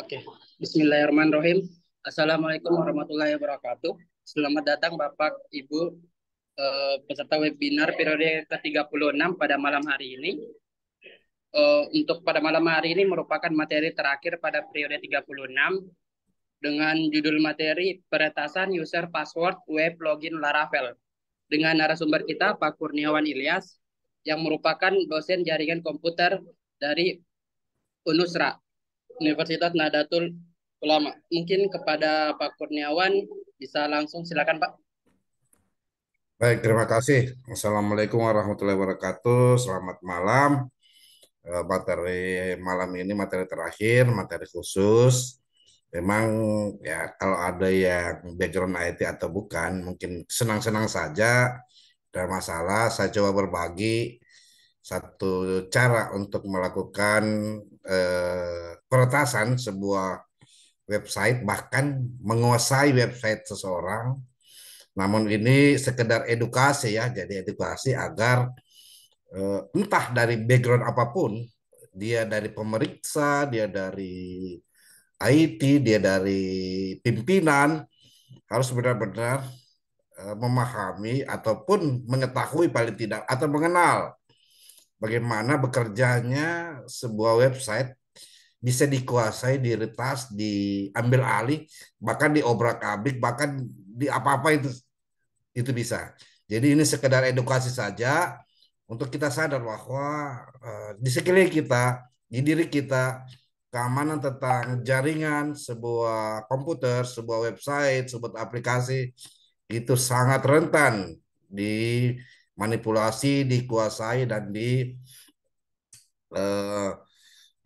Oke, okay. Bismillahirrahmanirrahim. Assalamualaikum warahmatullahi wabarakatuh. Selamat datang Bapak Ibu eh, peserta webinar periode ke-36 pada malam hari ini. Eh, untuk pada malam hari ini merupakan materi terakhir pada periode 36 dengan judul materi peretasan user password web login Laravel dengan narasumber kita Pak Kurniawan Ilyas yang merupakan dosen jaringan komputer dari Unusra Universitas Nadatul Ulama. Mungkin kepada Pak Kurniawan bisa langsung silakan Pak. Baik, terima kasih. Assalamualaikum warahmatullahi wabarakatuh. Selamat malam. Eh, materi malam ini materi terakhir, materi khusus. Memang ya kalau ada yang background IT atau bukan, mungkin senang-senang saja. Tidak masalah, saya coba berbagi satu cara untuk melakukan eh, peretasan sebuah website bahkan menguasai website seseorang namun ini sekedar edukasi ya jadi edukasi agar eh, entah dari background apapun dia dari pemeriksa dia dari IT dia dari pimpinan harus benar-benar eh, memahami ataupun mengetahui paling tidak atau mengenal bagaimana bekerjanya sebuah website bisa dikuasai, diretas, diambil alih, bahkan diobrak-abrik, bahkan di apa-apa itu itu bisa. Jadi ini sekedar edukasi saja untuk kita sadar bahwa uh, di sekeliling kita, di diri kita, keamanan tentang jaringan, sebuah komputer, sebuah website, sebuah aplikasi itu sangat rentan di manipulasi, dikuasai dan di uh,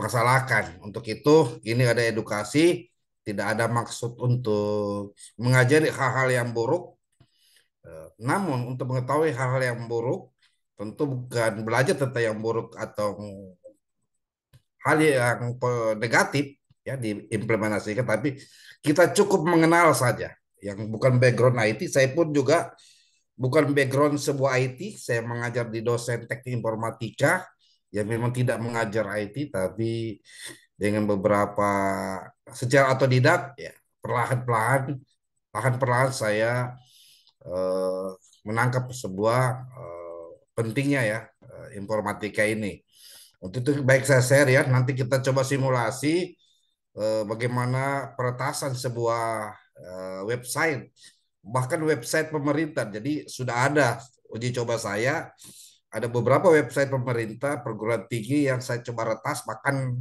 persalahkan. Untuk itu ini ada edukasi, tidak ada maksud untuk mengajari hal-hal yang buruk. Eh, namun untuk mengetahui hal-hal yang buruk, tentu bukan belajar tentang yang buruk atau hal yang negatif ya diimplementasikan, tapi kita cukup mengenal saja. Yang bukan background IT, saya pun juga bukan background sebuah IT, saya mengajar di dosen teknik informatika, ya memang tidak mengajar IT tapi dengan beberapa secara otodidak ya perlahan-perlahan perlahan-perlahan saya eh, menangkap sebuah eh, pentingnya ya eh, informatika ini. Untuk itu baik saya share ya nanti kita coba simulasi eh, bagaimana peretasan sebuah eh, website bahkan website pemerintah. Jadi sudah ada uji coba saya ada beberapa website pemerintah perguruan tinggi yang saya coba retas bahkan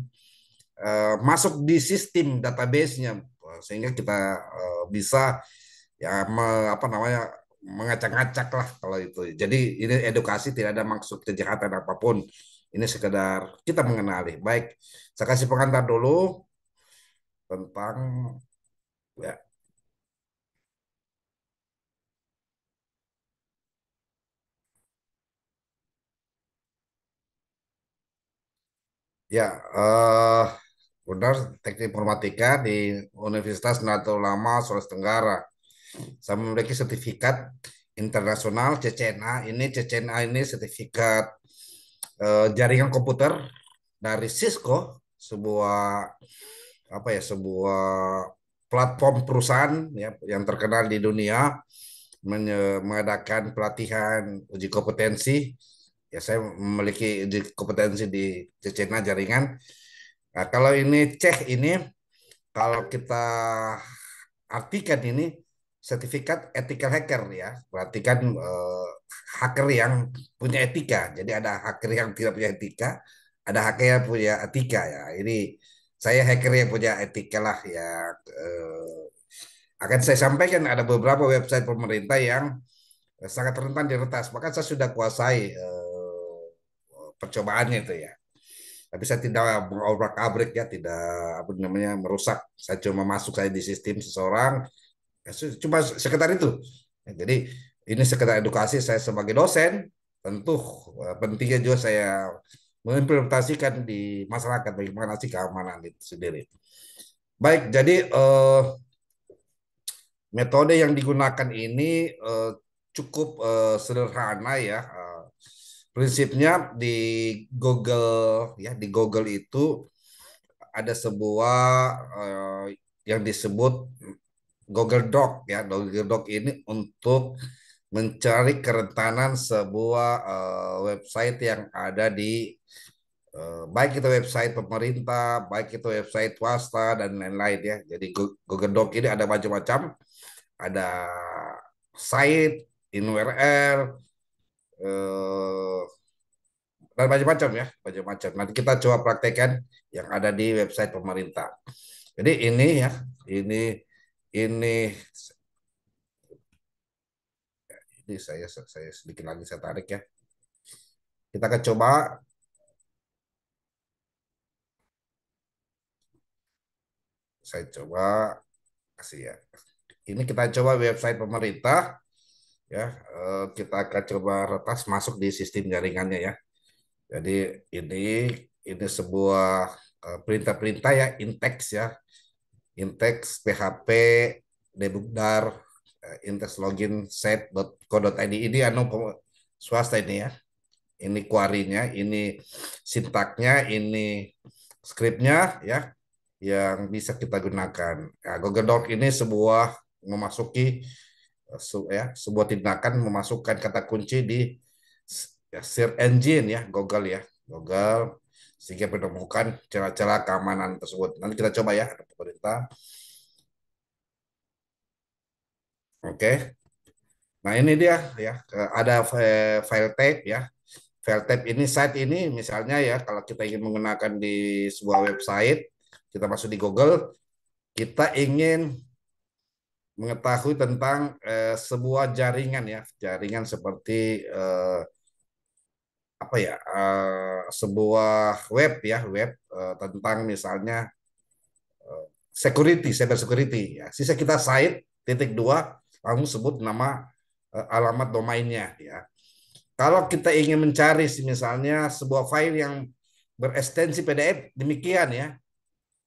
uh, masuk di sistem database-nya sehingga kita uh, bisa ya me, apa namanya mengacak acak lah kalau itu. Jadi ini edukasi tidak ada maksud kejahatan apapun. Ini sekedar kita mengenali. Baik, saya kasih pengantar dulu tentang ya Ya, uh, benar teknik informatika di Universitas Nahdlatul Ulama Sulawesi Tenggara. Saya memiliki sertifikat internasional CCNA. Ini CCNA ini sertifikat uh, jaringan komputer dari Cisco, sebuah apa ya, sebuah platform perusahaan ya yang terkenal di dunia mengadakan pelatihan uji kompetensi ya saya memiliki di kompetensi di Cina jaringan. Nah, kalau ini cek ini kalau kita artikan ini sertifikat ethical hacker ya berarti kan eh, hacker yang punya etika jadi ada hacker yang tidak punya etika ada hacker yang punya etika ya ini saya hacker yang punya etika lah ya eh, akan saya sampaikan ada beberapa website pemerintah yang sangat rentan diretas maka saya sudah kuasai eh, percobaannya itu ya. Tapi saya tidak mengobrak abrik ya, tidak apa namanya merusak. Saya cuma masuk saya di sistem seseorang. Ya, cuma sekitar itu. Ya, jadi ini sekedar edukasi saya sebagai dosen tentu eh, pentingnya juga saya mengimplementasikan di masyarakat bagaimana sih keamanan itu sendiri. Baik, jadi eh, metode yang digunakan ini eh, cukup eh, sederhana ya. Eh, prinsipnya di Google ya di Google itu ada sebuah uh, yang disebut Google Doc ya Google Doc ini untuk mencari kerentanan sebuah uh, website yang ada di uh, baik itu website pemerintah, baik itu website swasta dan lain-lain ya. Jadi Google Doc ini ada macam-macam, ada site, in eh, dan macam-macam ya, macam-macam. Nanti kita coba praktekkan yang ada di website pemerintah. Jadi ini ya, ini ini ini saya saya sedikit lagi saya tarik ya. Kita akan coba saya coba kasih ya. Ini kita coba website pemerintah ya eh, kita akan coba retas masuk di sistem jaringannya ya. Jadi ini ini sebuah eh, perintah-perintah ya intex ya. Intex PHP debugdar eh, intex login set set.co.id ini anu swasta ini ya. Ini kuarinya ini sintaknya, ini scriptnya ya yang bisa kita gunakan. Nah, Google Doc ini sebuah memasuki se ya sebuah tindakan memasukkan kata kunci di ya, search engine ya Google ya Google sehingga menemukan cara-cara keamanan tersebut. Nanti kita coba ya pemerintah. Oke. Nah, ini dia ya ada file type ya. File type ini site ini misalnya ya kalau kita ingin menggunakan di sebuah website, kita masuk di Google, kita ingin mengetahui tentang eh, sebuah jaringan ya, jaringan seperti eh, apa ya, eh, sebuah web ya, web eh, tentang misalnya eh, security, cyber security ya. Sisa kita site titik dua kamu sebut nama eh, alamat domainnya ya. Kalau kita ingin mencari misalnya sebuah file yang berestensi PDF demikian ya.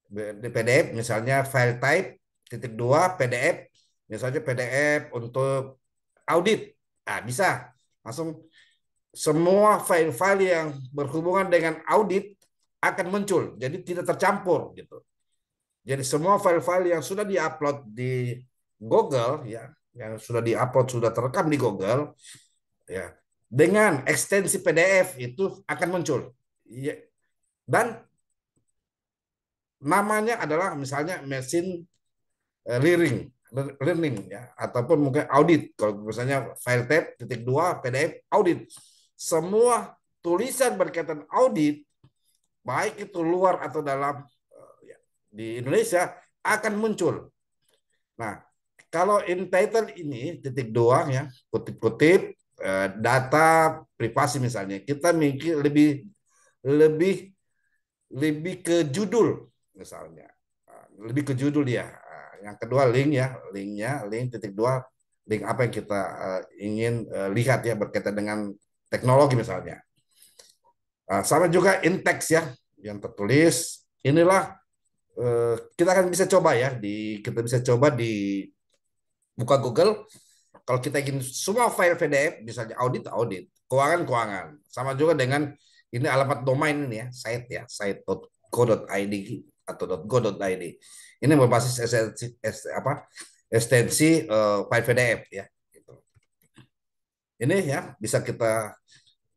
Di PDF misalnya file type titik dua PDF misalnya PDF untuk audit, nah, bisa langsung semua file-file yang berhubungan dengan audit akan muncul, jadi tidak tercampur gitu. Jadi semua file-file yang sudah diupload di Google ya, yang sudah diupload sudah terekam di Google ya, dengan ekstensi PDF itu akan muncul. Ya. Dan namanya adalah misalnya mesin eh, rearing learning ya ataupun mungkin audit kalau misalnya file tab titik dua PDF audit semua tulisan berkaitan audit baik itu luar atau dalam eh, ya, di Indonesia akan muncul. Nah, kalau entitled ini titik doang ya kutip-kutip eh, data privasi misalnya kita mikir lebih lebih lebih ke judul misalnya ah, lebih ke judul ya yang kedua link ya, linknya, link titik dua, link apa yang kita uh, ingin uh, lihat ya berkaitan dengan teknologi misalnya. Uh, sama juga intex ya, yang tertulis. Inilah uh, kita akan bisa coba ya di kita bisa coba di buka Google. Kalau kita ingin semua file PDF, misalnya audit audit, keuangan keuangan. Sama juga dengan ini alamat domain ini ya, site ya, site.co.id atau .go.id. Ini berbasis esensi es, apa? ekstensi uh, eh, file PDF ya gitu. Ini ya bisa kita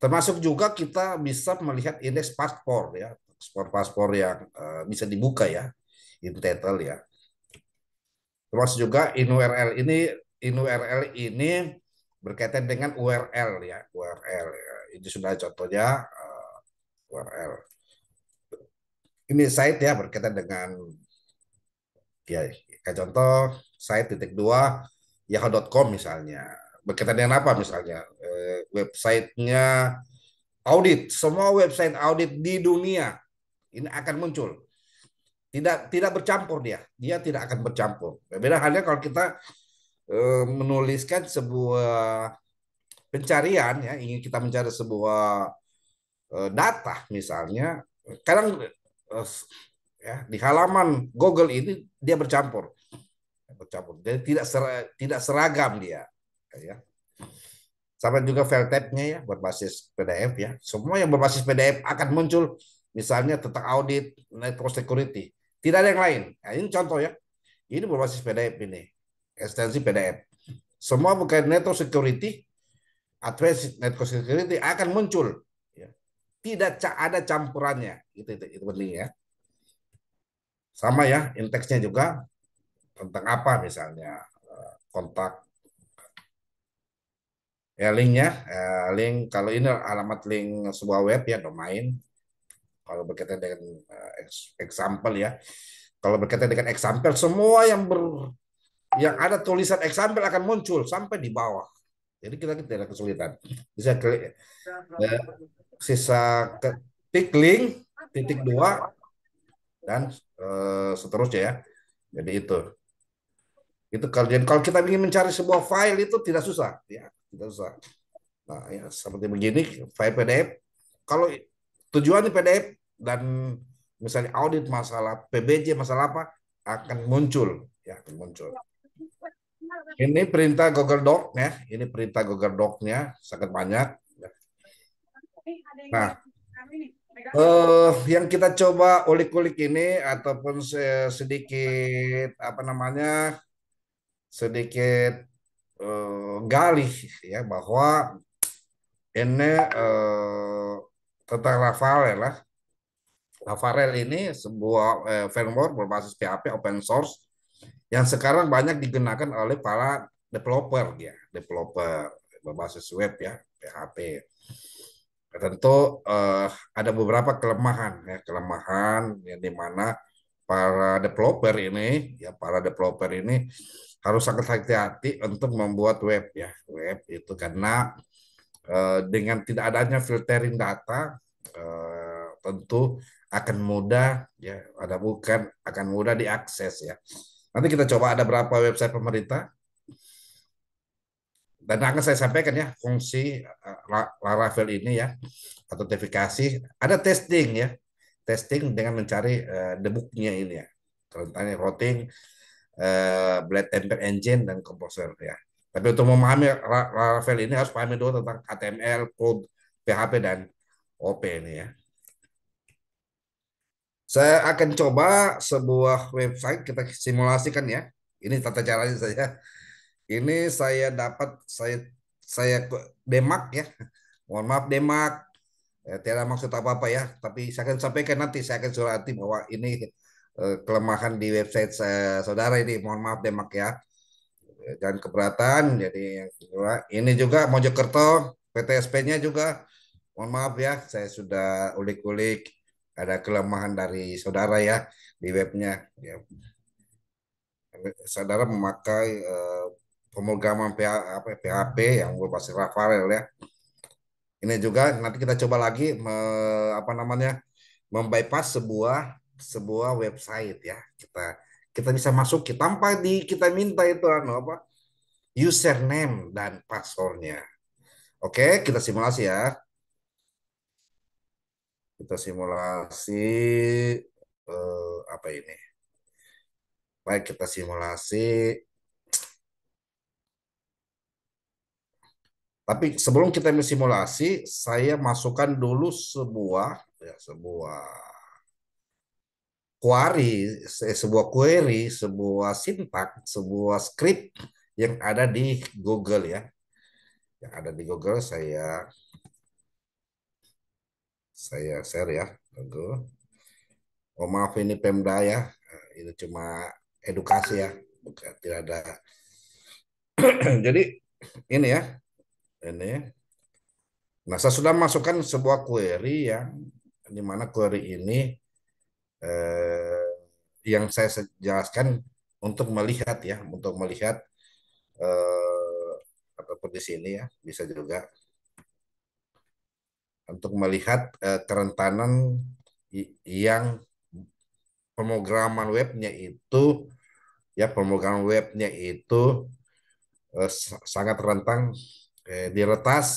termasuk juga kita bisa melihat indeks paspor ya, paspor-paspor yang uh, bisa dibuka ya in title ya. Termasuk juga in URL ini in URL ini berkaitan dengan URL ya, URL. Ya. Ini sudah contohnya uh, eh, URL ini site ya berkaitan dengan ya kayak contoh site titik dua yahoo.com misalnya berkaitan dengan apa misalnya eh, websitenya audit semua website audit di dunia ini akan muncul tidak tidak bercampur dia dia tidak akan bercampur beda halnya kalau kita eh, menuliskan sebuah pencarian ya ingin kita mencari sebuah eh, data misalnya kadang ya, di halaman Google ini dia bercampur bercampur jadi tidak ser, tidak seragam dia ya sama juga file nya ya berbasis PDF ya semua yang berbasis PDF akan muncul misalnya tentang audit network security tidak ada yang lain nah, ini contoh ya ini berbasis PDF ini ekstensi PDF semua bukan network security advanced network security akan muncul tidak ada campurannya. Itu itu, itu penting ya. Sama ya indeksnya juga tentang apa misalnya eh, kontak ya linknya eh, link kalau ini alamat link sebuah web ya domain kalau berkaitan dengan eh, example ya kalau berkaitan dengan example semua yang ber yang ada tulisan example akan muncul sampai di bawah jadi kita tidak kesulitan bisa klik ya sisa ketik link titik dua dan e, seterusnya ya. Jadi itu. Itu kalian kalau kita ingin mencari sebuah file itu tidak susah ya, tidak susah. Nah, ya seperti begini file PDF. Kalau tujuannya PDF dan misalnya audit masalah PBJ masalah apa akan muncul ya akan muncul. Ini perintah Google Doc ya, ini perintah Google Doc-nya sangat banyak Nah, kan eh, yang kita coba ulik-ulik ini ataupun sedikit apa namanya sedikit eh, gali ya bahwa ini eh, tentang Rafael lah. Rafael ini sebuah eh, framework berbasis PHP open source yang sekarang banyak digunakan oleh para developer ya, developer berbasis web ya, PHP tentu uh, ada beberapa kelemahan ya kelemahan yang mana para developer ini ya para developer ini harus sangat hati-hati untuk membuat web ya web itu karena uh, dengan tidak adanya filtering data uh, tentu akan mudah ya ada bukan akan mudah diakses ya nanti kita coba ada berapa website pemerintah dan akan saya sampaikan ya fungsi eh, Laravel ini ya atau autentifikasi ada testing ya testing dengan mencari eh, debuknya ini ya contohnya routing eh, blade temper engine dan composer ya tapi untuk memahami Laravel ini harus pahami dulu tentang HTML code PHP dan OP ini ya saya akan coba sebuah website kita simulasikan ya ini tata caranya saja ini saya dapat saya saya Demak ya. Mohon maaf Demak. Ya, tidak maksud apa-apa ya, tapi saya akan sampaikan nanti saya akan surati bahwa ini eh, kelemahan di website saya, saudara ini. Mohon maaf Demak ya. dan eh, keberatan. Jadi ini juga Mojokerto PTSP-nya juga mohon maaf ya, saya sudah ulik-ulik ada kelemahan dari saudara ya di webnya. Ya. Saudara memakai uh, pemrograman PHP, ya, yang PHP yang berbasis Laravel ya. Ini juga nanti kita coba lagi me, apa namanya membypass sebuah sebuah website ya. Kita kita bisa masuk kita tanpa di kita minta itu anu, apa username dan passwordnya. Oke, kita simulasi ya. Kita simulasi eh, apa ini? Baik, kita simulasi Tapi sebelum kita simulasi, saya masukkan dulu sebuah ya, sebuah query, eh, sebuah query, sebuah sintak, sebuah script yang ada di Google ya. Yang ada di Google saya saya share ya. Google. Oh maaf ini Pemda ya. Ini cuma edukasi ya, bukan tidak ada. Jadi ini ya, ini. Nah, saya sudah masukkan sebuah query yang di mana query ini eh, yang saya jelaskan untuk melihat ya, untuk melihat eh, ataupun di sini ya, bisa juga untuk melihat eh, kerentanan yang pemrograman webnya itu ya pemrograman webnya itu eh, sangat rentang eh, diretas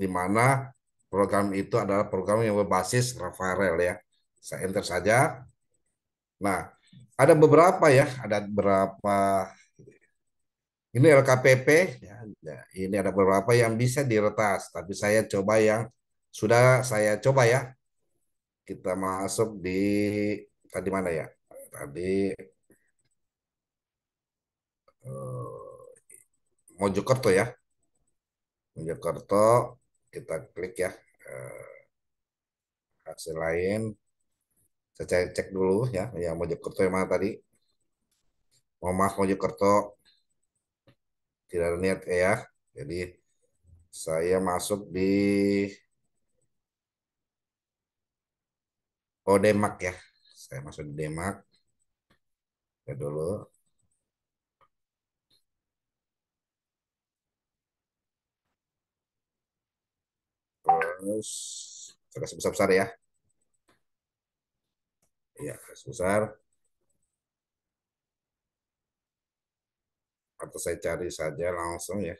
di mana program itu adalah program yang berbasis referral ya. Saya enter saja. Nah, ada beberapa ya, ada beberapa ini LKPP ya, ya, ini ada beberapa yang bisa diretas, tapi saya coba yang sudah saya coba ya. Kita masuk di tadi mana ya? Tadi eh, Mojokerto ya. Mojokerto kita klik ya eh, hasil lain saya cek, dulu ya yang Mojokerto yang mana tadi mohon maaf Mojokerto tidak ada niat ya jadi saya masuk di Oh Demak ya saya masuk di Demak ya dulu News agak kasih besar ya. Ya, besar. Atau saya cari saja langsung ya.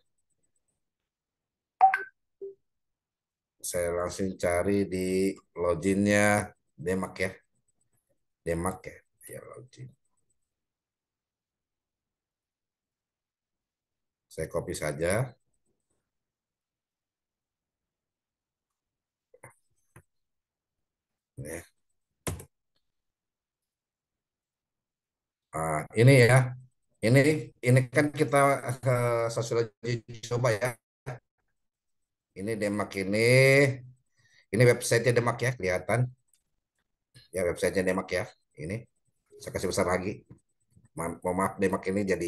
Saya langsung cari di loginnya Demak ya. Demak ya. Ya, login. Saya copy saja. Ini. Nah, ini ya, ini ini kan kita uh, eh, sosiologi coba ya. Ini Demak ini, ini websitenya Demak ya kelihatan. Ya websitenya Demak ya, ini saya kasih besar lagi. Maaf, maaf Demak ini jadi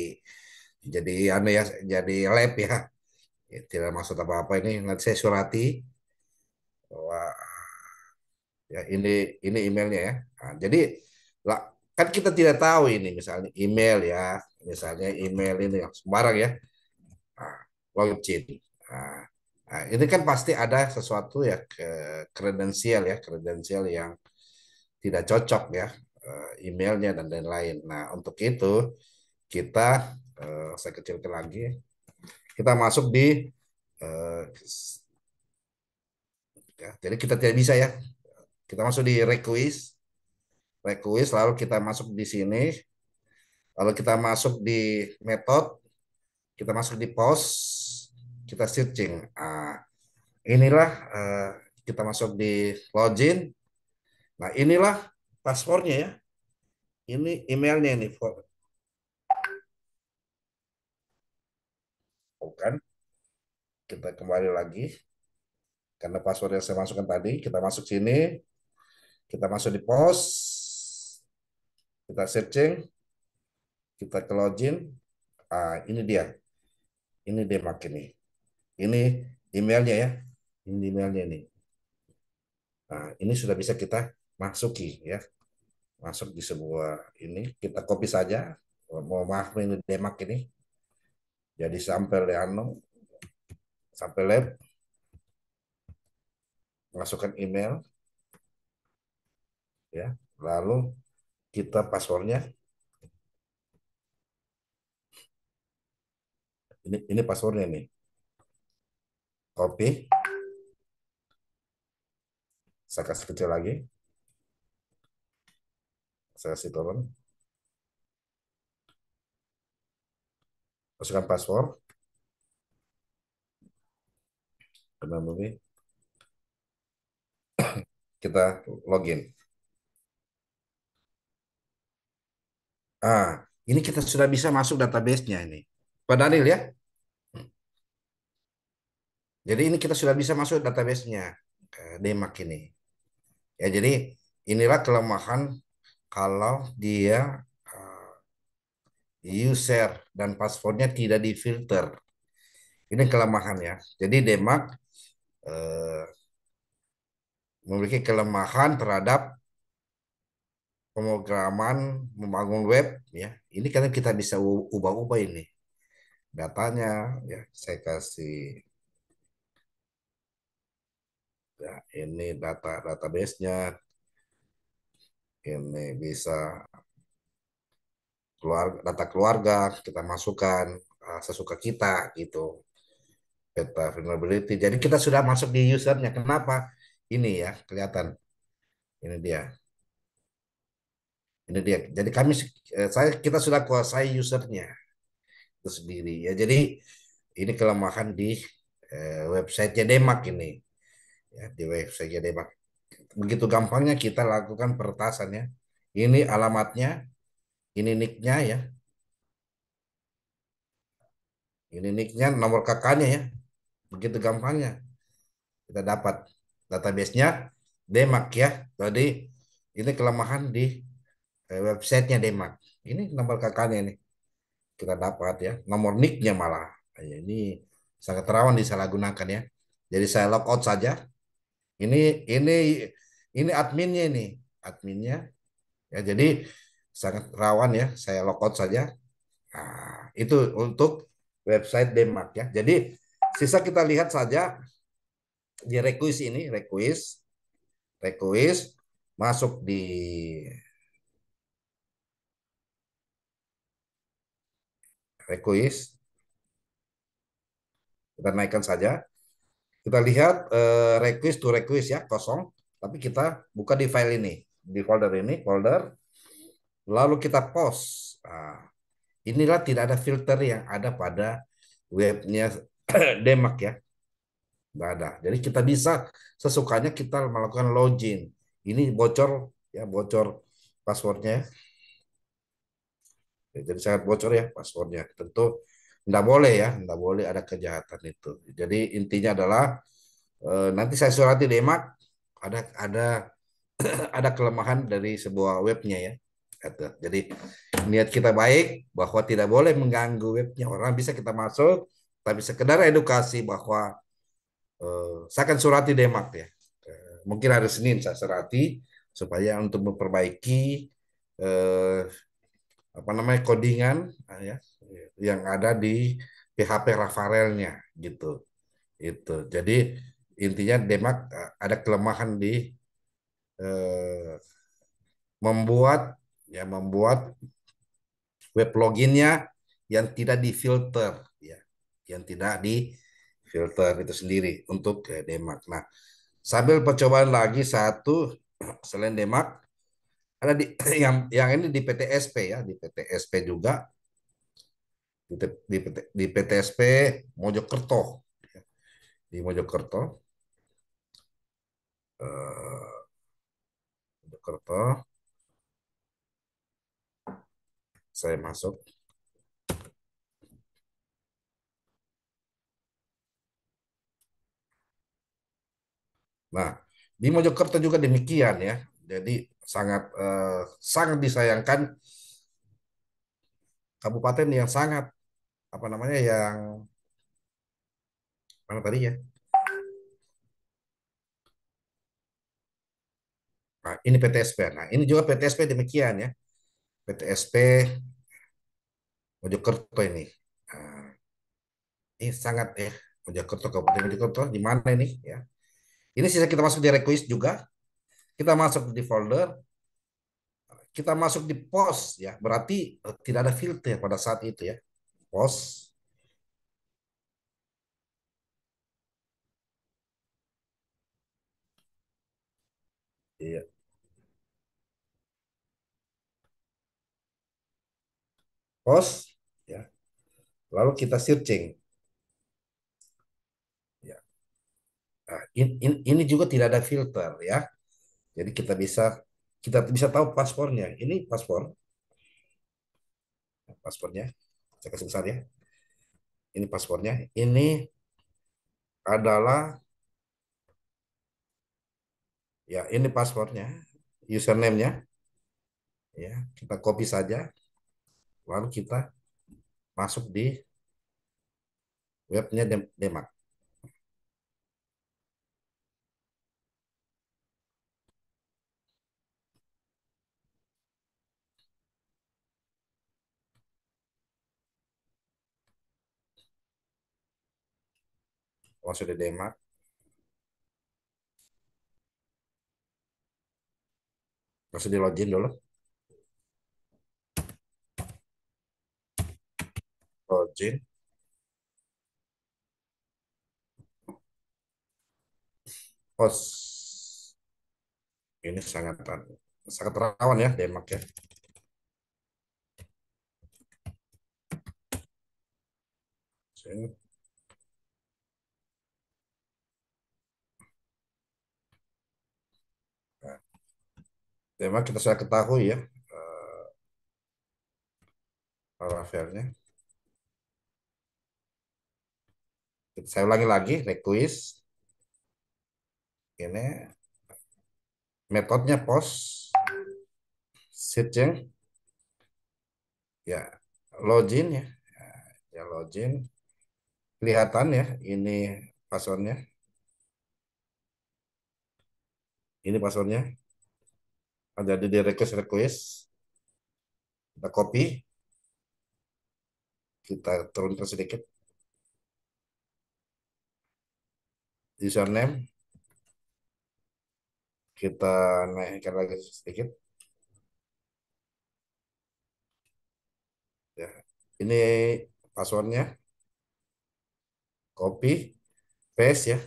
jadi anu ya, jadi lab ya. ya tidak maksud apa-apa ini. Nanti saya surati bahwa Ya, ini ini emailnya ya. Nah, jadi lah, kan kita tidak tahu ini misalnya email ya, misalnya email ini yang sembarang ya. Nah, login. Nah, nah, ini kan pasti ada sesuatu ya ke kredensial ya, kredensial yang tidak cocok ya eh, emailnya dan lain-lain. Nah untuk itu kita eh, saya kecilkan lagi, kita masuk di eh, ya, jadi kita tidak bisa ya kita masuk di request. Request lalu kita masuk di sini. Lalu kita masuk di method. Kita masuk di post. Kita searching. nah, inilah uh, kita masuk di login. Nah, inilah passwordnya ya. Ini emailnya ini Oh, Bukan. Kita kembali lagi karena password yang saya masukkan tadi, kita masuk sini, kita masuk di pos, kita searching, kita ke login. Ah, ini dia. Ini Demak ini. Ini emailnya ya. Ini emailnya ini. Nah, ini sudah bisa kita masuki ya. Masuk di sebuah ini, kita copy saja. Mau maaf ini Demak ini. Jadi sampai Leano, sampai lab, masukkan email, ya lalu kita passwordnya ini ini passwordnya nih copy saya kasih kecil lagi saya kasih turun masukkan password kemudian kita login Ah, ini kita sudah bisa masuk database-nya ini. Pak Daniel ya. Jadi ini kita sudah bisa masuk database-nya eh, Demak ini. Ya, jadi inilah kelemahan kalau dia eh, user dan passwordnya tidak difilter. Ini kelemahan ya. Jadi Demak uh, eh, memiliki kelemahan terhadap pemrograman, membangun web, ya ini karena kita bisa ubah-ubah ini datanya, ya saya kasih ya ini data database-nya, ini bisa keluar data keluarga kita masukkan ah, sesuka kita gitu Data vulnerability. Jadi kita sudah masuk di usernya. Kenapa? Ini ya kelihatan. Ini dia. Ini dia. Jadi kami eh, saya kita sudah kuasai usernya itu sendiri ya. Jadi ini kelemahan di eh, website JDMAC ini. Ya, di website JDMAC. Begitu gampangnya kita lakukan peretasannya. Ini alamatnya, ini nicknya ya. Ini nicknya, nomor kakaknya ya. Begitu gampangnya kita dapat database nya, Demak ya. tadi. ini kelemahan di Eh, websitenya Denmark. Ini nomor kakaknya nih. Kita dapat ya, nomor nicknya malah. Iya, ini sangat rawan disalahgunakan ya. Jadi saya logout saja. Ini ini ini adminnya ini, adminnya. Ya jadi sangat rawan ya. Saya logout saja. Nah, itu untuk website Denmark ya. Jadi sisa kita lihat saja di request ini, request request masuk di request. Kita naikkan saja. Kita lihat uh, eh, request to request ya, kosong. Tapi kita buka di file ini, di folder ini, folder. Lalu kita post. Nah, inilah tidak ada filter yang ada pada webnya Demak ya. tidak ada. Jadi kita bisa sesukanya kita melakukan login. Ini bocor ya, bocor passwordnya. Ya. Jadi sangat bocor ya passwordnya. Tentu tidak boleh ya, tidak boleh ada kejahatan itu. Jadi intinya adalah eh, nanti saya surati demak ada ada ada kelemahan dari sebuah webnya ya. Jadi niat kita baik bahwa tidak boleh mengganggu webnya orang bisa kita masuk, tapi sekedar edukasi bahwa eh, saya akan surati demak ya. Eh, mungkin hari Senin saya surati supaya untuk memperbaiki eh, apa namanya codingan ah, ya yang ada di PHP Rafarelnya gitu. Itu. Jadi intinya Demak eh, ada kelemahan di eh, membuat ya membuat web loginnya yang tidak difilter ya, yang tidak di filter itu sendiri untuk eh, Demak. Nah, sambil percobaan lagi satu selain Demak ada di, yang yang ini di PTSP ya, di PTSP juga di, di, di PTSP Mojokerto di Mojokerto uh, Mojokerto saya masuk nah di Mojokerto juga demikian ya jadi sangat eh, sangat disayangkan kabupaten yang sangat apa namanya yang mana tadi ya Nah, ini PTSP. Nah, ini juga PTSP demikian ya. PTSP Mojokerto ini. Nah, ini sangat ya Mojokerto Kabupaten Mojokerto di mana ini ya. Ini sisa kita masuk di request juga. Kita masuk di folder, kita masuk di post ya, berarti eh, tidak ada filter pada saat itu ya. Post. Iya. Post ya. Lalu kita searching. Ya. Nah, in, ini juga tidak ada filter ya. Jadi kita bisa kita bisa tahu paspornya. Ini paspor. Paspornya. Saya kasih besar ya. Ini paspornya. Ini adalah ya ini paspornya, username-nya. Ya, kita copy saja. Lalu kita masuk di webnya Demak. also di Denmark. Langsung di login dulu. Login. Host. Oh, ini sangat sangat rawan ya Denmark ya. Sini. tema kita sudah ketahui ya eh, parafernya. Saya ulangi lagi, request. Ini metodenya post searching ya login ya ya login kelihatan ya ini passwordnya ini passwordnya ada di request request kita copy kita turunkan sedikit username kita naikkan lagi sedikit ya ini passwordnya copy paste ya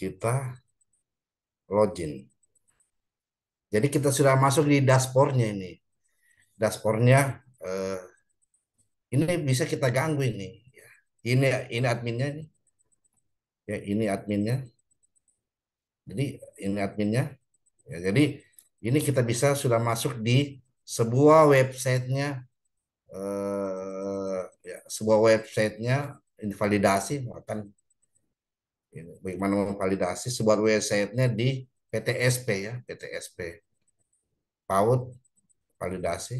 kita login. Jadi kita sudah masuk di dashboardnya ini. Dashboardnya eh, ini bisa kita ganggu ini. Ini ini adminnya ini. Ya, ini adminnya. Jadi ini adminnya. Ya, jadi ini kita bisa sudah masuk di sebuah websitenya eh, ya, sebuah websitenya invalidasi akan ini, gitu. bagaimana memvalidasi sebuah website nya di PTSP ya, PTSP. PAUD, validasi.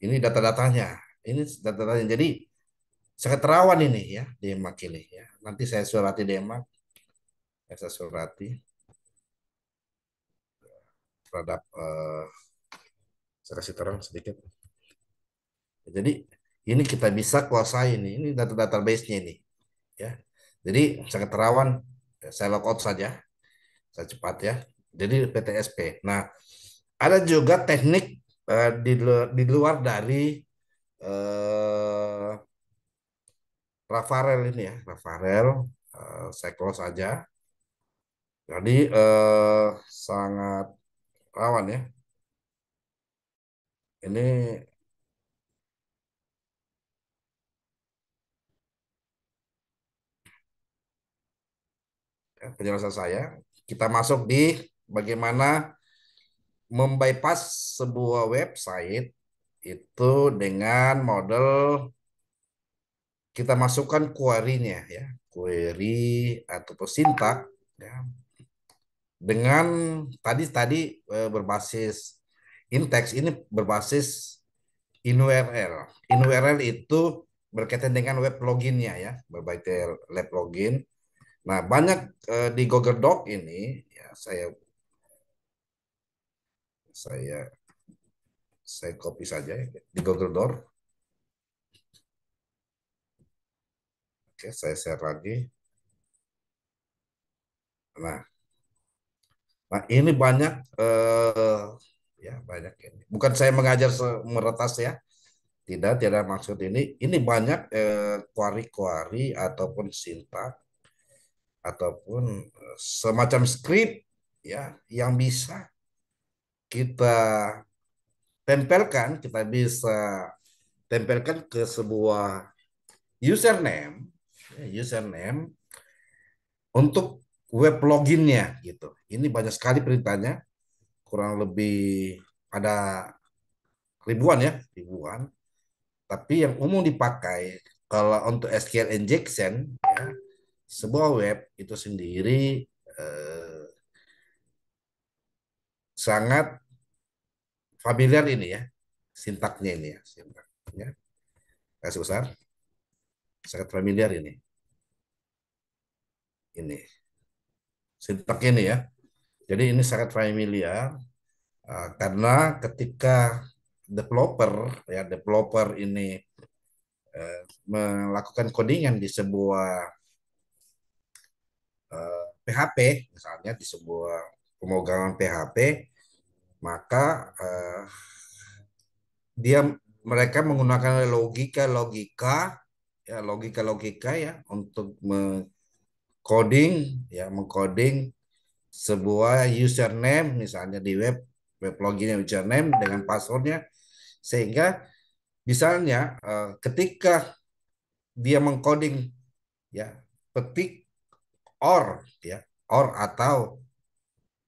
Ini data-datanya. Ini data-datanya. Jadi sekretarawan ini ya, Demak ini ya. Nanti saya surati Demak. Ya, saya surati terhadap eh, saya kasih terang sedikit. Jadi ini kita bisa kuasai ini, ini data base nya ini. Ya, jadi sangat terawan, saya logout saja, saya cepat ya. Jadi PTSP. Nah, ada juga teknik uh, di, di luar dari uh, eh, Rafael ini ya, Rafael uh, eh, saya close saja. Jadi uh, sangat rawan ya. Ini penjelasan saya. Kita masuk di bagaimana membypass sebuah website itu dengan model kita masukkan query-nya ya, query atau sintak ya. Dengan tadi tadi e, berbasis indeks ini berbasis in URL. In URL itu berkaitan dengan web loginnya ya, berbagai web login Nah, banyak uh, di Google Doc ini ya saya saya saya copy saja ya, di Google Doc. Oke, saya share lagi. Nah, nah ini banyak uh, ya banyak ini. Bukan saya mengajar meretas ya. Tidak, tidak maksud ini. Ini banyak eh, kuari-kuari eh, ataupun sintak ataupun eh, semacam skrip ya yang bisa kita tempelkan, kita bisa tempelkan ke sebuah username, ya, username untuk web loginnya gitu. Ini banyak sekali perintahnya, kurang lebih ada ribuan ya, ribuan. Tapi yang umum dipakai kalau untuk SQL injection ya, sebuah web itu sendiri eh, sangat familiar ini ya sintaknya ini ya sintaknya kasih besar sangat familiar ini ini sintak ini ya jadi ini sangat familiar eh, karena ketika developer ya developer ini eh, melakukan codingan di sebuah PHP eh, misalnya di sebuah pemrograman PHP maka eh, dia mereka menggunakan logika logika ya logika logika ya untuk mengcoding ya mengcoding sebuah username misalnya di web web loginnya username dengan passwordnya sehingga misalnya eh, ketika dia mengcoding ya petik or ya or atau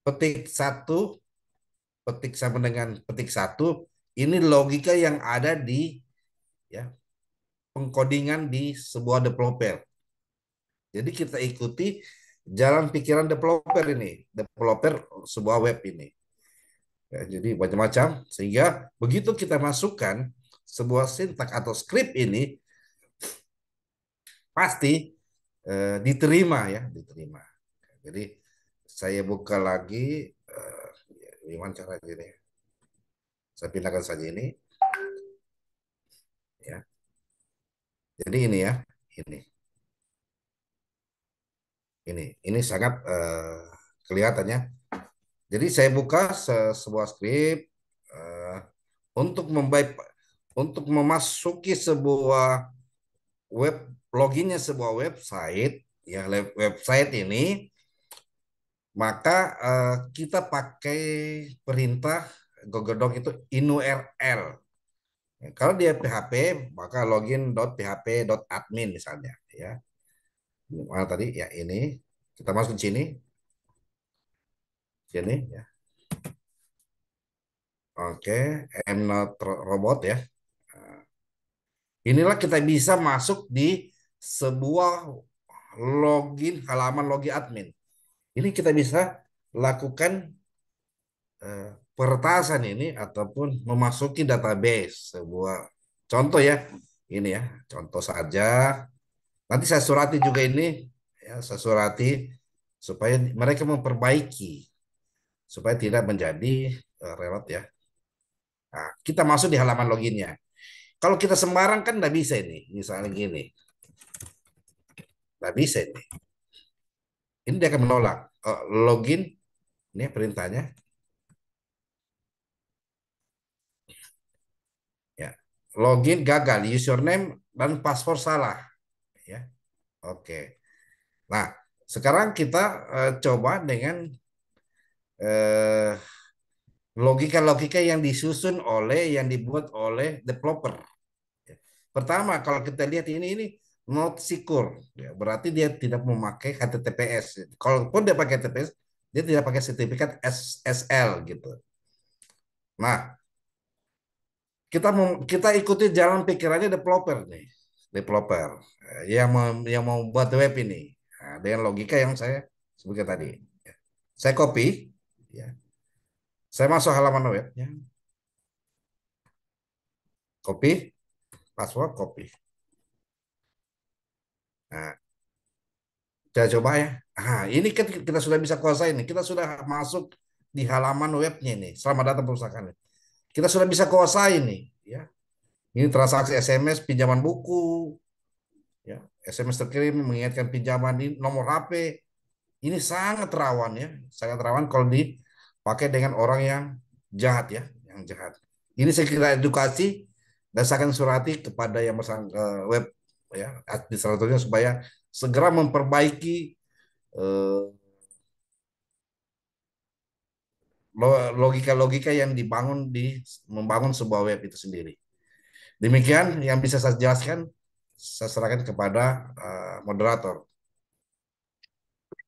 petik satu petik sama dengan petik satu ini logika yang ada di ya pengkodingan di sebuah developer jadi kita ikuti jalan pikiran developer ini developer sebuah web ini ya, jadi macam-macam sehingga begitu kita masukkan sebuah sintak atau script ini pasti eh, diterima ya, diterima. Jadi saya buka lagi eh, cara ini? Saya pindahkan saja ini. Ya. Jadi ini ya, ini. Ini, ini sangat eh, kelihatannya. Jadi saya buka se sebuah skrip eh, untuk membaik untuk memasuki sebuah web loginnya sebuah website ya website ini maka uh, kita pakai perintah Google Doc itu inurl. Ya, kalau dia PHP maka login.php.admin misalnya ya. Mana tadi ya ini kita masuk ke sini. Sini ya. Oke, okay. m not robot ya. Inilah kita bisa masuk di sebuah login halaman login admin. Ini kita bisa lakukan eh, peretasan ini ataupun memasuki database sebuah contoh ya ini ya contoh saja nanti saya surati juga ini ya saya surati supaya mereka memperbaiki supaya tidak menjadi uh, ya nah, kita masuk di halaman loginnya kalau kita sembarang kan nggak bisa ini misalnya gini Nggak bisa ini. Ini dia akan menolak. Oh, login, ini perintahnya. Ya, login gagal, username dan password salah. Ya, oke. Nah, sekarang kita uh, coba dengan logika eh, logika-logika yang disusun oleh yang dibuat oleh developer. Ya. Pertama, kalau kita lihat ini ini not secure. Ya, berarti dia tidak memakai HTTPS. Kalaupun dia pakai HTTPS, dia tidak pakai sertifikat SSL gitu. Nah, kita mem kita ikuti jalan pikirannya developer nih, developer ya, yang mau, yang mau buat web ini nah, dengan logika yang saya sebutkan tadi. Saya copy, ya. Saya masuk halaman webnya. Copy, password copy. Nah, kita coba ya. Nah, ini kan kita sudah bisa kuasai ini Kita sudah masuk di halaman webnya ini Selamat datang ini Kita sudah bisa kuasai ini ya. Ini transaksi SMS pinjaman buku, ya. SMS terkirim mengingatkan pinjaman ini nomor HP. Ini sangat rawan ya, sangat rawan kalau dipakai dengan orang yang jahat ya, yang jahat. Ini saya kira edukasi dan saya akan surati kepada yang bersang eh, web ya administratornya supaya segera memperbaiki eh, logika logika-logika yang dibangun di membangun sebuah web itu sendiri. Demikian yang bisa saya jelaskan, saya serahkan kepada uh, moderator.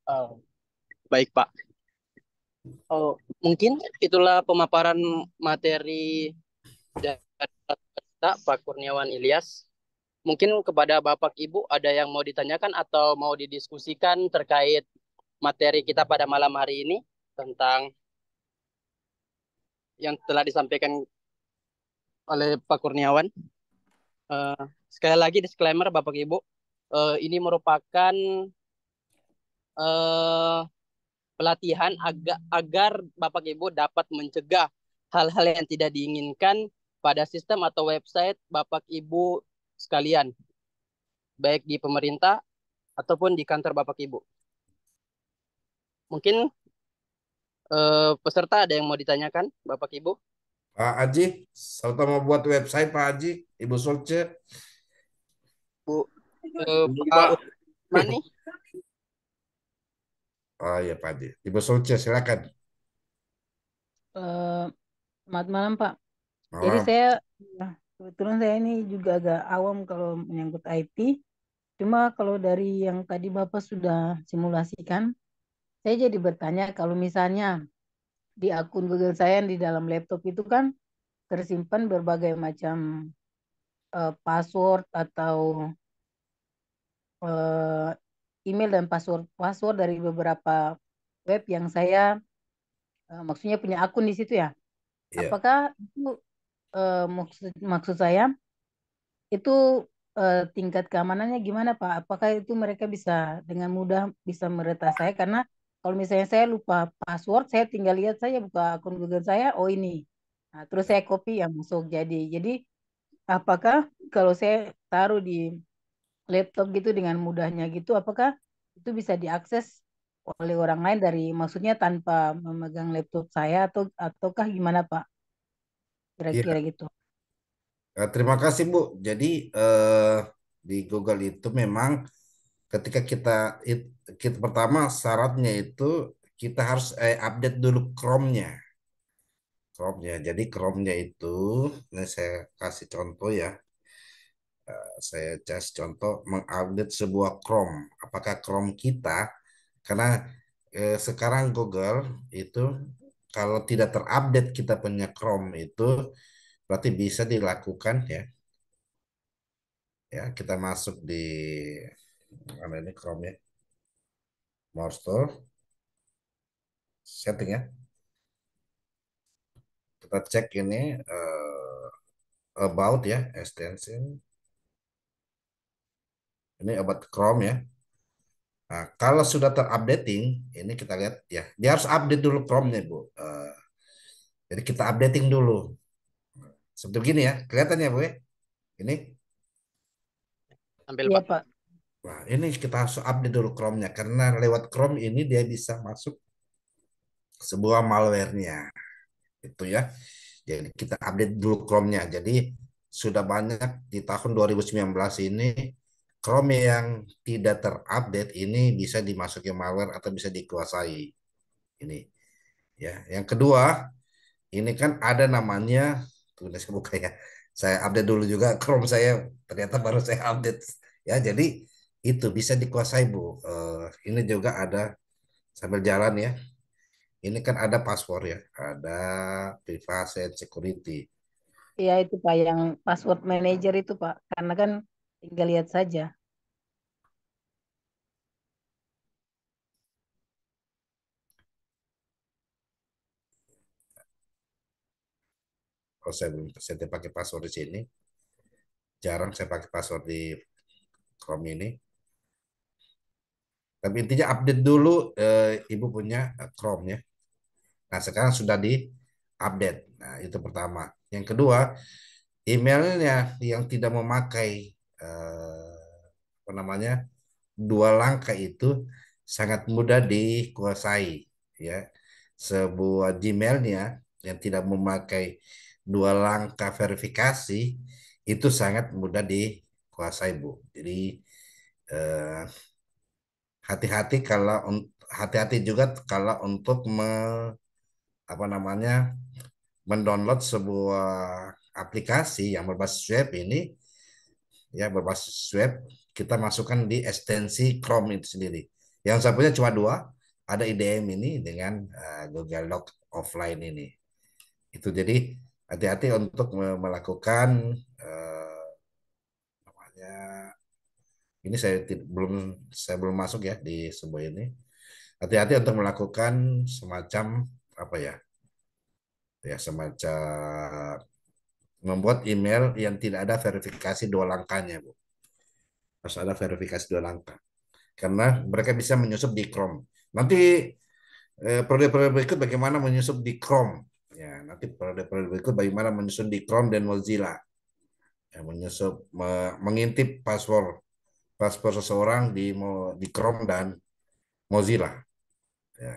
Oh, baik Pak. Oh, mungkin itulah pemaparan materi dari Pak Kurniawan Ilyas mungkin kepada Bapak Ibu ada yang mau ditanyakan atau mau didiskusikan terkait materi kita pada malam hari ini tentang yang telah disampaikan oleh Pak Kurniawan. Uh, sekali lagi disclaimer Bapak Ibu, uh, ini merupakan uh, pelatihan agar, agar Bapak Ibu dapat mencegah hal-hal yang tidak diinginkan pada sistem atau website Bapak Ibu sekalian, baik di pemerintah ataupun di kantor Bapak Ibu. Mungkin eh, peserta ada yang mau ditanyakan, Bapak Ibu? Pak Aji, serta mau buat website Pak Aji, Ibu Solce Bu, eh, Pak Mani. Oh ah, iya Pak Aji, Ibu Solce silakan. Uh, selamat malam Pak. Malam. Jadi saya Kebetulan saya ini juga agak awam kalau menyangkut IT. Cuma kalau dari yang tadi Bapak sudah simulasikan, saya jadi bertanya kalau misalnya di akun Google saya yang di dalam laptop itu kan tersimpan berbagai macam uh, password atau uh, email dan password password dari beberapa web yang saya uh, maksudnya punya akun di situ ya. Yeah. Apakah itu uh, maksud maksud saya itu uh, tingkat keamanannya gimana Pak? Apakah itu mereka bisa dengan mudah bisa meretas saya karena kalau misalnya saya lupa password, saya tinggal lihat saya buka akun Google saya, oh ini. Nah, terus saya copy yang masuk jadi. Jadi apakah kalau saya taruh di laptop gitu dengan mudahnya gitu, apakah itu bisa diakses oleh orang lain dari maksudnya tanpa memegang laptop saya atau ataukah gimana Pak? Iya. kira-kira gitu. Nah, terima kasih Bu. Jadi eh, di Google itu memang ketika kita, it, kita pertama syaratnya itu kita harus eh, update dulu Chrome-nya. Chrome-nya. Jadi Chrome-nya itu, ini saya kasih contoh ya. Eh, saya cas contoh mengupdate sebuah Chrome. Apakah Chrome kita? Karena eh, sekarang Google itu kalau tidak terupdate kita punya Chrome itu berarti bisa dilakukan ya. Ya, kita masuk di mana ini Chrome ya. More Store setting ya. Kita cek ini uh, about ya extension. Ini about Chrome ya. Nah, kalau sudah terupdating, ini kita lihat ya, dia harus update dulu Chrome-nya, bu. Uh, jadi kita updating dulu. Seperti gini ya, kelihatannya bu ya. Ini. Ambil apa? Iya, Wah, ini kita harus update dulu Chrome-nya karena lewat Chrome ini dia bisa masuk sebuah malware-nya. Itu ya. Jadi kita update dulu Chrome-nya. Jadi sudah banyak di tahun 2019 ini Chrome yang tidak terupdate ini bisa dimasuki malware atau bisa dikuasai. Ini. Ya, yang kedua, ini kan ada namanya tuh saya buka ya. Saya update dulu juga Chrome saya ternyata baru saya update. Ya, jadi itu bisa dikuasai, Bu. Uh, ini juga ada sambil jalan ya. Ini kan ada password ya, ada privacy and security. Iya itu Pak yang password manager itu Pak. Karena kan Tinggal lihat saja. Kalau oh, saya saya pakai password di sini. Jarang saya pakai password di Chrome ini. Tapi intinya update dulu e, ibu punya Chrome ya. Nah sekarang sudah di update. Nah itu pertama. Yang kedua emailnya yang tidak memakai Eh, apa namanya dua langkah itu sangat mudah dikuasai ya sebuah Gmailnya yang tidak memakai dua langkah verifikasi itu sangat mudah dikuasai bu jadi hati eh, hati-hati kalau hati-hati juga kalau untuk me, apa namanya mendownload sebuah aplikasi yang berbasis web ini ya berbasis web kita masukkan di ekstensi Chrome itu sendiri. Yang saya punya cuma dua, ada IDM ini dengan uh, Google Doc offline ini. Itu jadi hati-hati untuk melakukan uh, namanya ini saya belum saya belum masuk ya di sebuah ini. Hati-hati untuk melakukan semacam apa ya? Ya semacam membuat email yang tidak ada verifikasi dua langkahnya, Bu. Harus ada verifikasi dua langkah. Karena mereka bisa menyusup di Chrome. Nanti eh, periode-periode berikut bagaimana menyusup di Chrome. Ya, nanti periode-periode berikut bagaimana menyusup di Chrome dan Mozilla. Ya, menyusup me, mengintip password password seseorang di di Chrome dan Mozilla. Ya.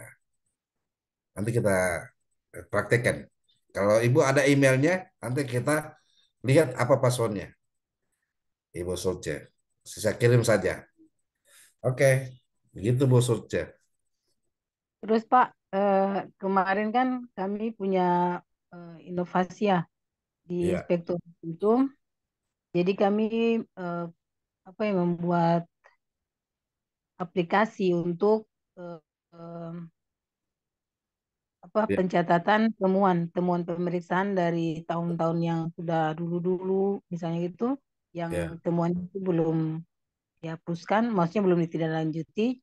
Nanti kita eh, praktekkan kalau Ibu ada emailnya, nanti kita lihat apa passwordnya. Ibu Surce, Sisa kirim saja. Oke, okay. begitu Bu Surce. Terus Pak, eh, kemarin kan kami punya eh, inovasi ya di ya. spektrum itu. Jadi kami eh, apa yang membuat aplikasi untuk apa ya. pencatatan temuan temuan pemeriksaan dari tahun-tahun yang sudah dulu-dulu misalnya gitu yang ya. temuan itu belum dihapuskan maksudnya belum ditindaklanjuti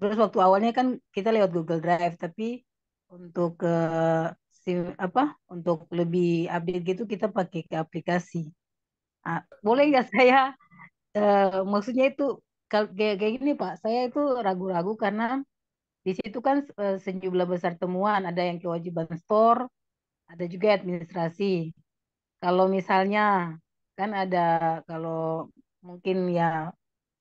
terus waktu awalnya kan kita lewat Google Drive tapi untuk ke uh, apa untuk lebih update gitu kita pakai ke aplikasi nah, boleh nggak saya uh, maksudnya itu kayak kayak gini Pak saya itu ragu-ragu karena di situ kan eh, sejumlah besar temuan, ada yang kewajiban store, ada juga administrasi. Kalau misalnya kan ada kalau mungkin ya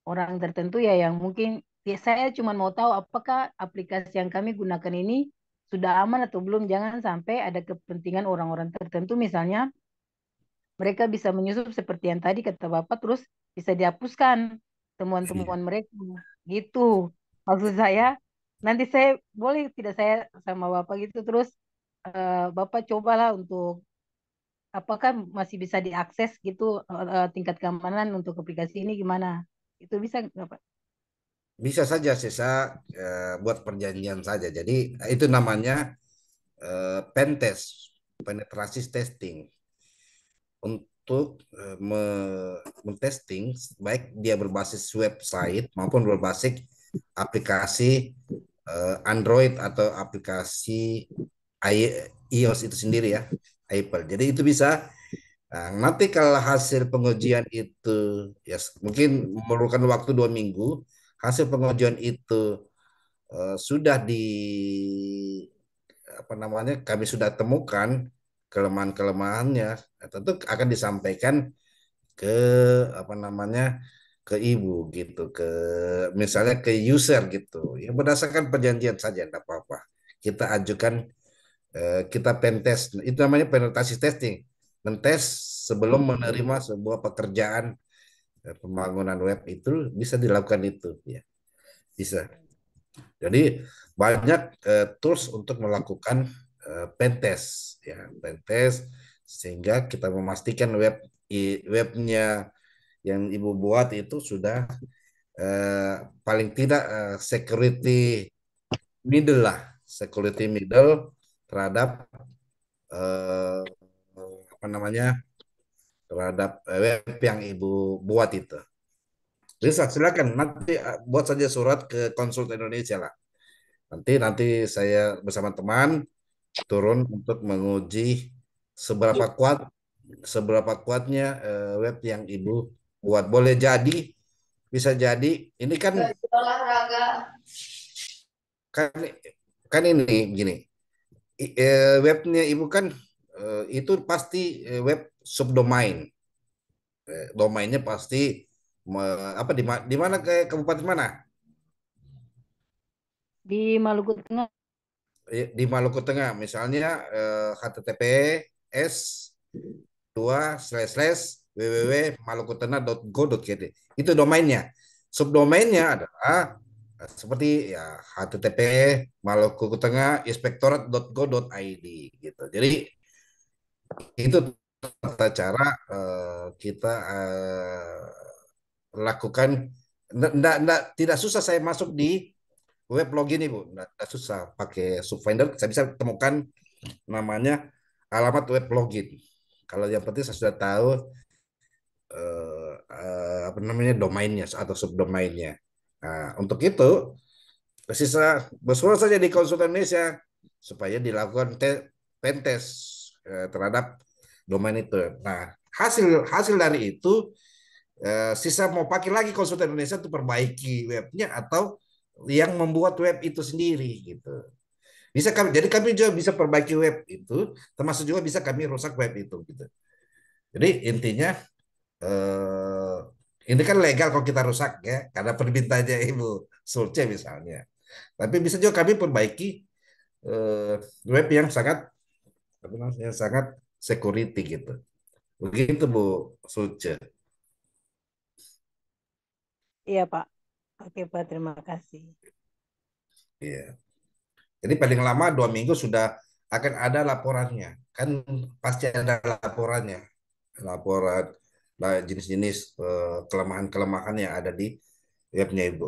orang tertentu ya yang mungkin ya saya cuma mau tahu apakah aplikasi yang kami gunakan ini sudah aman atau belum. Jangan sampai ada kepentingan orang-orang tertentu misalnya mereka bisa menyusup seperti yang tadi kata Bapak terus bisa dihapuskan temuan-temuan iya. mereka gitu. Maksud saya nanti saya boleh tidak saya sama bapak gitu terus uh, bapak cobalah untuk apakah masih bisa diakses gitu uh, tingkat keamanan untuk aplikasi ini gimana? Itu bisa nggak Bisa saja sisa uh, buat perjanjian saja. Jadi itu namanya uh, pen test, penetrasi testing untuk men testing baik dia berbasis website maupun berbasis aplikasi uh, Android atau aplikasi iOS itu sendiri ya Apple. Jadi itu bisa Nah, eh, nanti kalau hasil pengujian itu ya mungkin memerlukan waktu dua minggu hasil pengujian itu uh, sudah di apa namanya kami sudah temukan kelemahan kelemahannya tentu akan disampaikan ke apa namanya ke ibu gitu ke misalnya ke user gitu ya berdasarkan perjanjian saja tidak apa-apa kita ajukan eh, kita pentest itu namanya penetrasi testing mentes sebelum menerima sebuah pekerjaan eh, pembangunan web itu bisa dilakukan itu ya bisa jadi banyak eh, tools untuk melakukan eh, pentest ya pentest sehingga kita memastikan web webnya yang ibu buat itu sudah eh, paling tidak eh, security middle lah, security middle terhadap eh, apa namanya terhadap web yang ibu buat itu. Bisa silakan nanti eh, buat saja surat ke konsul Indonesia lah. Nanti nanti saya bersama teman turun untuk menguji seberapa kuat seberapa kuatnya eh, web yang ibu buat boleh jadi bisa jadi ini kan kan kan ini gini e, webnya ibu kan e, itu pasti e, web subdomain domainnya pasti apa di di mana ke kabupaten mana di Maluku Tengah iya, di Maluku Tengah misalnya https dua slash slash www.malukutengah.go.id. Itu domainnya. Subdomainnya adalah eh, seperti ya http maluku tengah inspektorat.go.id gitu. Jadi itu tata cara uh, kita uh, lakukan ndak ndak tidak susah saya masuk di web login ibu ndak, ndak susah pakai subfinder saya bisa temukan namanya alamat web login kalau yang penting saya sudah tahu uh, apa namanya domainnya atau subdomainnya. Nah, untuk itu sisa bersuara saja di konsultan Indonesia supaya dilakukan te, pentes eh, terhadap domain itu. Nah hasil hasil dari itu eh, sisa mau pakai lagi konsultan Indonesia untuk perbaiki webnya atau yang membuat web itu sendiri gitu. Bisa kami, jadi kami juga bisa perbaiki web itu, termasuk juga bisa kami rusak web itu gitu. Jadi intinya eh, ini kan legal kalau kita rusak ya karena permintaannya Ibu Sulce misalnya. Tapi bisa juga kami perbaiki eh, web yang sangat yang sangat security gitu. Begitu Bu Sulce. Iya Pak. Oke Pak, terima kasih. Iya. Jadi paling lama dua minggu sudah akan ada laporannya. Kan pasti ada laporannya. Laporan Nah, jenis-jenis eh, kelemahan-kelemahan yang ada di webnya ibu.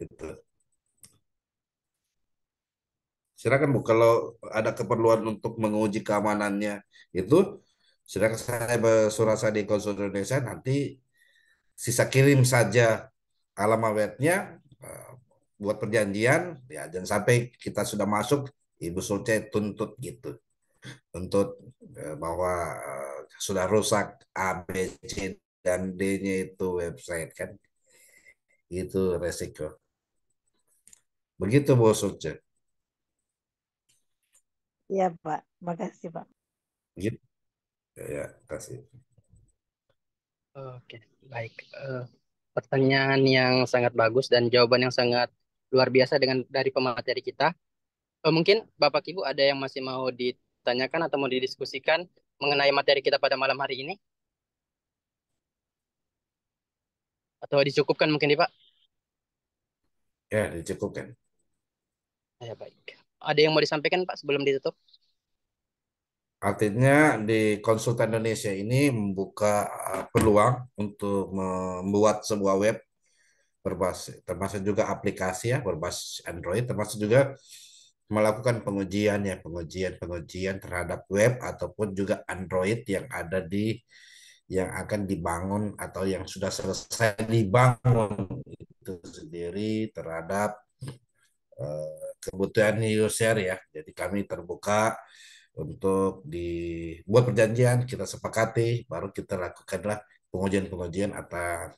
Gitu. Silakan Bu, kalau ada keperluan untuk menguji keamanannya itu, silakan saya bersurat saya di konsul Indonesia nanti sisa kirim saja alamat webnya eh, buat perjanjian ya dan sampai kita sudah masuk Ibu Sulce tuntut gitu tuntut eh, bahwa sudah rusak A, B, C, dan D-nya itu website kan. Itu resiko. Begitu Bos Uce. Ya Pak, makasih Pak. Gitu. Ya, kasih. Oke, baik. Eh, pertanyaan yang sangat bagus dan jawaban yang sangat luar biasa dengan dari pemateri kita. Eh, mungkin Bapak Ibu ada yang masih mau ditanyakan atau mau didiskusikan mengenai materi kita pada malam hari ini? Atau dicukupkan mungkin nih Pak? Ya, dicukupkan. Ya, baik. Ada yang mau disampaikan Pak sebelum ditutup? Artinya di konsultan Indonesia ini membuka uh, peluang untuk membuat sebuah web berbasis termasuk juga aplikasi ya berbasis Android termasuk juga melakukan pengujian ya pengujian pengujian terhadap web ataupun juga Android yang ada di yang akan dibangun atau yang sudah selesai dibangun itu sendiri terhadap uh, kebutuhan user ya. Jadi kami terbuka untuk dibuat perjanjian kita sepakati baru kita lakukanlah pengujian-pengujian atau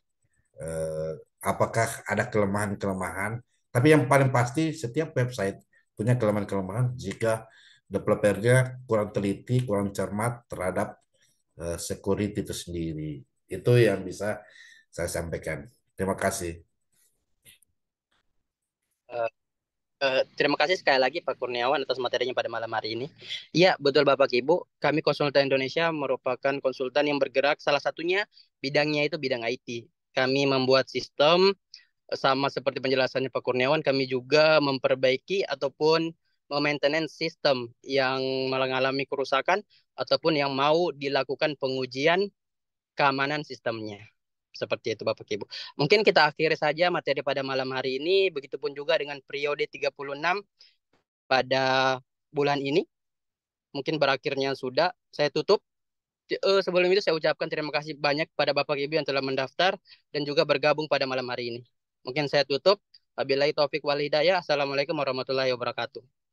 uh, eh, apakah ada kelemahan-kelemahan. Tapi yang paling pasti setiap website punya kelemahan-kelemahan jika developernya kurang teliti, kurang cermat terhadap uh, security itu sendiri. Itu yang bisa saya sampaikan. Terima kasih. Uh, uh, terima kasih sekali lagi Pak Kurniawan atas materinya pada malam hari ini. Ya, betul Bapak Ibu, kami Konsultan Indonesia merupakan konsultan yang bergerak salah satunya bidangnya itu bidang IT. Kami membuat sistem sama seperti penjelasannya Pak Kurniawan, kami juga memperbaiki ataupun memaintenance sistem yang mengalami kerusakan ataupun yang mau dilakukan pengujian keamanan sistemnya. Seperti itu Bapak Ibu. Mungkin kita akhiri saja materi pada malam hari ini. Begitupun juga dengan periode 36 pada bulan ini. Mungkin berakhirnya sudah. Saya tutup eh, sebelum itu saya ucapkan terima kasih banyak kepada Bapak Ibu yang telah mendaftar dan juga bergabung pada malam hari ini. Mungkin saya tutup. Wabillahi taufik hidayah. Assalamualaikum warahmatullahi wabarakatuh.